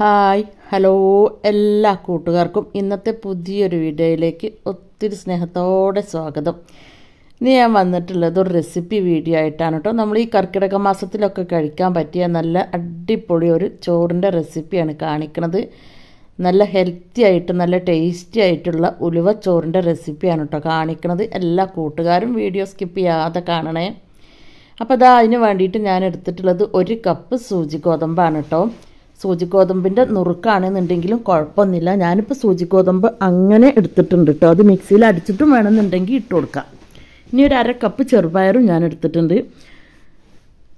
hi hello എല്ലാ കൂട്ടുകാർക്കും ഇന്നത്തെ പുതിയൊരു വീഡിയോയിലേക്ക് ഒത്തിരി സ്നേഹത്തോടെ സ്വാഗതം ഇന്ന് ഞാൻ വന്നിട്ടുള്ളത് ഒരു റെസിപ്പി വീഡിയോ ആയിട്ടാണ് കേട്ടോ നമ്മൾ ഈ കർക്കിടക മാസത്തിലൊക്കെ കഴിക്കാൻ പറ്റിയ നല്ല അടിപൊളി ഒരു ചോറിൻ്റെ റെസിപ്പിയാണ് കാണിക്കുന്നത് നല്ല ഹെൽത്തി ആയിട്ട് നല്ല ടേസ്റ്റി ആയിട്ടുള്ള ഉലുവ ചോറിൻ്റെ റെസിപ്പിയാണ് കേട്ടോ കാണിക്കുന്നത് എല്ലാ കൂട്ടുകാരും വീഡിയോ സ്കിപ്പ് ചെയ്യാതെ കാണണേ അപ്പോൾ അതാ അതിന് വേണ്ടിയിട്ട് ഞാൻ എടുത്തിട്ടുള്ളത് ഒരു കപ്പ് സൂചി ഗോതമ്പാണ് കേട്ടോ സൂചിഗോതമ്പിൻ്റെ നുറുക്കാണെന്നുണ്ടെങ്കിലും കുഴപ്പമൊന്നുമില്ല ഞാനിപ്പോൾ സൂചിഗോതമ്പ് അങ്ങനെ എടുത്തിട്ടുണ്ട് കേട്ടോ അത് മിക്സിയിൽ അടിച്ചിട്ടും വേണമെന്നുണ്ടെങ്കിൽ ഇട്ട് കൊടുക്കാം ഇനി ഒരു അര കപ്പ് ചെറുപയറും ഞാൻ എടുത്തിട്ടുണ്ട്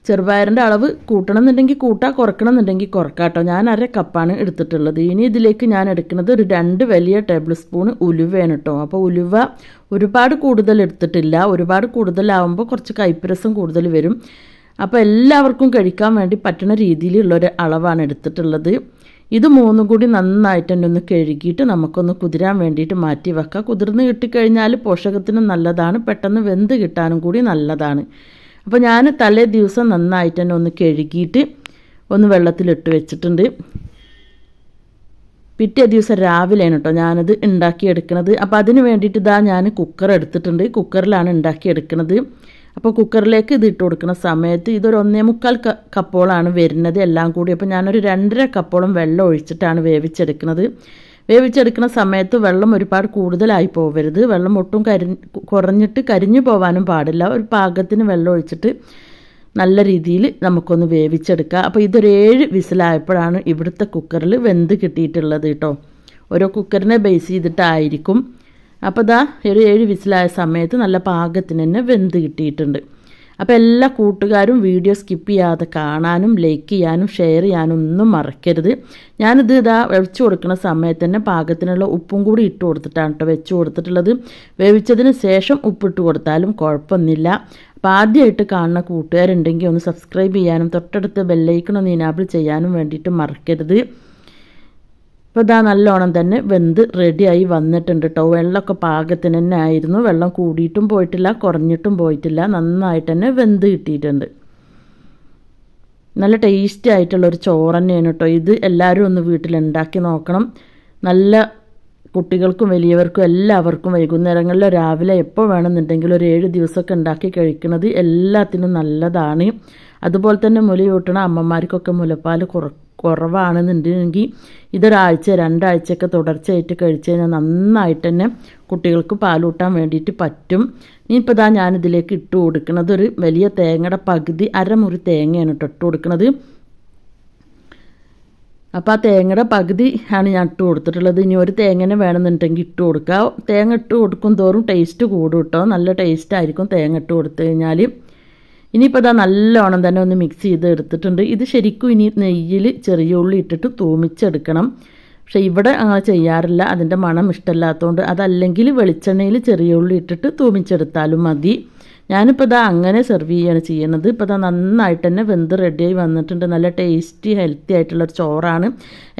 ചെറുപയറിൻ്റെ അളവ് കൂട്ടണമെന്നുണ്ടെങ്കിൽ എന്നുണ്ടെങ്കിൽ കൂട്ടാ കുറക്കണം എന്നുണ്ടെങ്കിൽ കുറക്കാം കേട്ടോ ഞാൻ അര കപ്പാണ് എടുത്തിട്ടുള്ളത് ഇനി ഇതിലേക്ക് ഞാൻ എടുക്കുന്നത് ഒരു രണ്ട് വലിയ ടേബിൾ സ്പൂൺ ഉലുവയാണ് കേട്ടോ അപ്പോൾ ഉലുവ ഒരുപാട് കൂടുതൽ എടുത്തിട്ടില്ല ഒരുപാട് കൂടുതലാവുമ്പോൾ കുറച്ച് കൈപ്പരസം കൂടുതൽ വരും അപ്പോൾ എല്ലാവർക്കും കഴിക്കാൻ വേണ്ടി പറ്റുന്ന രീതിയിലുള്ളൊരു അളവാണ് എടുത്തിട്ടുള്ളത് ഇത് മൂന്നും കൂടി നന്നായിട്ട് തന്നെ ഒന്ന് കഴുകിയിട്ട് നമുക്കൊന്ന് കുതിരാൻ വേണ്ടിയിട്ട് മാറ്റി വെക്കാം കുതിർന്ന് കിട്ടിക്കഴിഞ്ഞാൽ പോഷകത്തിന് നല്ലതാണ് പെട്ടെന്ന് വെന്ത് കിട്ടാനും കൂടി നല്ലതാണ് അപ്പോൾ ഞാൻ തലേ ദിവസം നന്നായിട്ട് തന്നെ ഒന്ന് കഴുകിയിട്ട് ഒന്ന് വെള്ളത്തിലിട്ട് വെച്ചിട്ടുണ്ട് പിറ്റേ ദിവസം രാവിലെയാണ് കേട്ടോ ഞാനത് ഉണ്ടാക്കിയെടുക്കണത് അപ്പോൾ അതിന് വേണ്ടിയിട്ട് ഇതാ ഞാൻ കുക്കർ എടുത്തിട്ടുണ്ട് കുക്കറിലാണ് ഉണ്ടാക്കിയെടുക്കണത് അപ്പോൾ കുക്കറിലേക്ക് ഇത് ഇട്ട് കൊടുക്കുന്ന സമയത്ത് ഇതൊരു ഒന്നേ മുക്കാൽ കപ്പോളാണ് വരുന്നത് എല്ലാം കൂടി അപ്പോൾ ഞാനൊരു രണ്ടര കപ്പോളം വെള്ളം ഒഴിച്ചിട്ടാണ് വേവിച്ചെടുക്കുന്നത് വേവിച്ചെടുക്കുന്ന സമയത്ത് വെള്ളം ഒരുപാട് കൂടുതലായി പോവരുത് വെള്ളം ഒട്ടും കരി കുറഞ്ഞിട്ട് കരിഞ്ഞു പോകാനും പാടില്ല ഒരു പാകത്തിന് വെള്ളം ഒഴിച്ചിട്ട് നല്ല രീതിയിൽ നമുക്കൊന്ന് വേവിച്ചെടുക്കാം അപ്പോൾ ഇതൊരു ഏഴ് വിസിലായപ്പോഴാണ് ഇവിടുത്തെ കുക്കറിൽ വെന്ത് കിട്ടിയിട്ടുള്ളത് കേട്ടോ ഓരോ കുക്കറിനെ ബേസ് ചെയ്തിട്ടായിരിക്കും അപ്പോൾ ഇതാ ഒരു ഏഴ് വിസിലായ സമയത്ത് നല്ല പാകത്തിന് തന്നെ വെന്ത് കിട്ടിയിട്ടുണ്ട് അപ്പോൾ എല്ലാ കൂട്ടുകാരും വീഡിയോ സ്കിപ്പ് ചെയ്യാതെ കാണാനും ലൈക്ക് ചെയ്യാനും ഷെയർ ചെയ്യാനും ഒന്നും മറക്കരുത് ഞാനിത് ഇതാ വെച്ച് കൊടുക്കുന്ന സമയത്ത് തന്നെ പാകത്തിനുള്ള ഉപ്പും കൂടി ഇട്ട് കൊടുത്തിട്ടാണ് കേട്ടോ വെച്ച് കൊടുത്തിട്ടുള്ളത് വേവിച്ചതിന് ശേഷം ഉപ്പിട്ട് കൊടുത്താലും കുഴപ്പമൊന്നുമില്ല അപ്പോൾ ആദ്യമായിട്ട് കാണുന്ന കൂട്ടുകാരുണ്ടെങ്കിൽ ഒന്ന് സബ്സ്ക്രൈബ് ചെയ്യാനും തൊട്ടടുത്ത് ബെല്ലൈക്കണം ഒന്ന് ഇനാബിൾ ചെയ്യാനും വേണ്ടിയിട്ട് മറക്കരുത് അപ്പോൾ ഇതാ നല്ലോണം തന്നെ വെന്ത് റെഡിയായി വന്നിട്ടുണ്ട് കേട്ടോ വെള്ളമൊക്കെ പാകത്തിന് തന്നെ ആയിരുന്നു വെള്ളം കൂടിയിട്ടും പോയിട്ടില്ല കുറഞ്ഞിട്ടും പോയിട്ടില്ല നന്നായിട്ട് തന്നെ വെന്ത് കിട്ടിയിട്ടുണ്ട് നല്ല ടേസ്റ്റി ആയിട്ടുള്ള ഒരു ചോറ് തന്നെയാണ് കേട്ടോ ഇത് എല്ലാവരും ഒന്ന് വീട്ടിലുണ്ടാക്കി നോക്കണം നല്ല കുട്ടികൾക്കും വലിയവർക്കും എല്ലാവർക്കും വൈകുന്നേരങ്ങളിലോ രാവിലെ എപ്പോൾ വേണമെന്നുണ്ടെങ്കിലും ഒരു ഏഴ് ദിവസമൊക്കെ ഉണ്ടാക്കി കഴിക്കുന്നത് എല്ലാത്തിനും നല്ലതാണ് അതുപോലെ തന്നെ മുലയൂട്ടണ അമ്മമാർക്കൊക്കെ മുലപ്പാൽ കുറ കുറവാണെന്നുണ്ടെങ്കിൽ ഇതൊരാഴ്ച രണ്ടാഴ്ചയൊക്കെ തുടർച്ചയായിട്ട് കഴിച്ചു കഴിഞ്ഞാൽ നന്നായിട്ട് തന്നെ കുട്ടികൾക്ക് പാലൂട്ടാൻ വേണ്ടിയിട്ട് പറ്റും ഇനിയിപ്പോൾ ഇതാ ഞാനിതിലേക്ക് ഇട്ട് കൊടുക്കുന്നത് ഒരു വലിയ തേങ്ങയുടെ പകുതി അരമുറി തേങ്ങയാണ് കേട്ടോ ഇട്ട് കൊടുക്കുന്നത് അപ്പോൾ ആ തേങ്ങയുടെ പകുതി ആണ് ഞാൻ ഇട്ട് കൊടുത്തിട്ടുള്ളത് ഇനി ഒരു തേങ്ങനെ വേണമെന്നുണ്ടെങ്കിൽ ഇട്ട് കൊടുക്കുക തേങ്ങ ഇട്ട് കൊടുക്കും തോറും ടേസ്റ്റ് കൂടും കേട്ടോ നല്ല ടേസ്റ്റ് ആയിരിക്കും തേങ്ങ ഇട്ട് കൊടുത്തു കഴിഞ്ഞാൽ ഇനിയിപ്പോൾ അതാ നല്ലോണം തന്നെ ഒന്ന് മിക്സ് ചെയ്ത് എടുത്തിട്ടുണ്ട് ഇത് ശരിക്കും ഇനി നെയ്യിൽ ചെറിയ ഉള്ളി ഇട്ടിട്ട് തൂമിച്ചെടുക്കണം പക്ഷേ ഇവിടെ അങ്ങനെ ചെയ്യാറില്ല അതിൻ്റെ മണം ഇഷ്ടമല്ലാത്തതുകൊണ്ട് അതല്ലെങ്കിൽ വെളിച്ചെണ്ണയിൽ ചെറിയ ഉള്ളി ഇട്ടിട്ട് തൂമിച്ചെടുത്താലും മതി ഞാനിപ്പോൾ ഇതാ അങ്ങനെ സെർവ് ചെയ്യുകയാണ് ചെയ്യുന്നത് ഇപ്പോൾ ഇതാ നന്നായിട്ട് തന്നെ വെന്ത് റെഡിയായി വന്നിട്ടുണ്ട് നല്ല ടേസ്റ്റി ഹെൽത്തി ആയിട്ടുള്ള ഒരു ചോറാണ്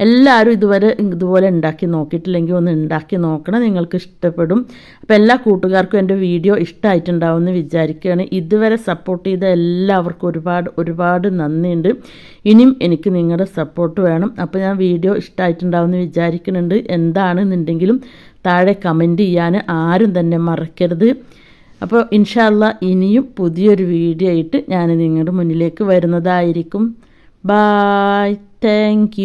എല്ലാവരും ഇതുവരെ ഇതുപോലെ ഉണ്ടാക്കി നോക്കിയിട്ടില്ലെങ്കിൽ ഒന്ന് ഉണ്ടാക്കി നോക്കണം നിങ്ങൾക്ക് ഇഷ്ടപ്പെടും അപ്പോൾ എല്ലാ കൂട്ടുകാർക്കും എൻ്റെ വീഡിയോ ഇഷ്ടമായിട്ടുണ്ടാവും എന്ന് വിചാരിക്കുകയാണ് ഇതുവരെ സപ്പോർട്ട് ചെയ്ത എല്ലാവർക്കും ഒരുപാട് ഒരുപാട് നന്ദിയുണ്ട് ഇനിയും എനിക്ക് നിങ്ങളുടെ സപ്പോർട്ട് വേണം അപ്പോൾ ഞാൻ വീഡിയോ ഇഷ്ടമായിട്ടുണ്ടാവും എന്ന് വിചാരിക്കുന്നുണ്ട് എന്താണെന്നുണ്ടെങ്കിലും താഴെ കമൻറ്റ് ചെയ്യാൻ ആരും തന്നെ മറക്കരുത് അപ്പോൾ ഇൻഷാല്ല ഇനിയും പുതിയൊരു വീഡിയോ ആയിട്ട് ഞാൻ നിങ്ങളുടെ മുന്നിലേക്ക് വരുന്നതായിരിക്കും ബായ് താങ്ക്